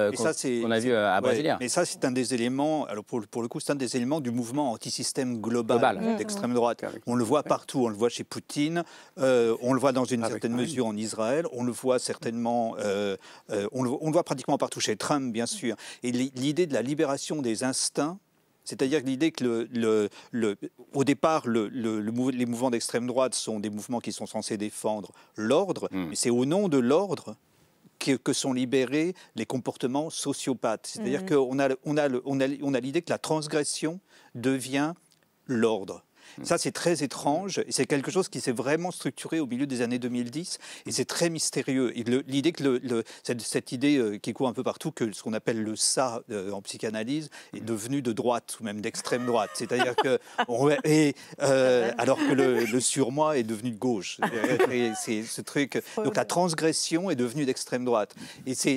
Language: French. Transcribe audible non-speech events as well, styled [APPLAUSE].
euh, qu'on a vu euh, à Brésilien. mais ça, c'est un des éléments, alors pour, le coup, c'est un des éléments du mouvement antisystème global, global. Mmh, mmh. d'extrême droite. On le voit partout, on le voit chez Poutine, euh, on le voit dans une certaine mesure en Israël, on le voit certainement, euh, on, le, voit pratiquement partout chez Trump, bien mmh. sûr. Et l'idée de la libération des instincts c'est-à-dire l'idée que, le, le, au départ, les mouvements d'extrême droite sont des mouvements qui sont censés défendre l'ordre, mais c'est au nom de l'ordre que, sont libérés les comportements sociopathes. C'est-à-dire mmh. qu'on on a l'idée que la transgression devient l'ordre. Mm. Ça, c'est très étrange. et C'est quelque chose qui s'est vraiment structuré au milieu des années 2010. Et c'est très mystérieux. L'idée que le, cette, idée euh, qui court un peu partout que ce qu'on appelle le ça euh, en psychanalyse est mm. devenu de droite ou même d'extrême [LAUGHS] droite. C'est-à-dire que et, euh, [LAUGHS] alors que le, surmoi est devenu de gauche. [LAUGHS] C'est ce truc. Donc la transgression est devenue d'extrême droite. Et c'est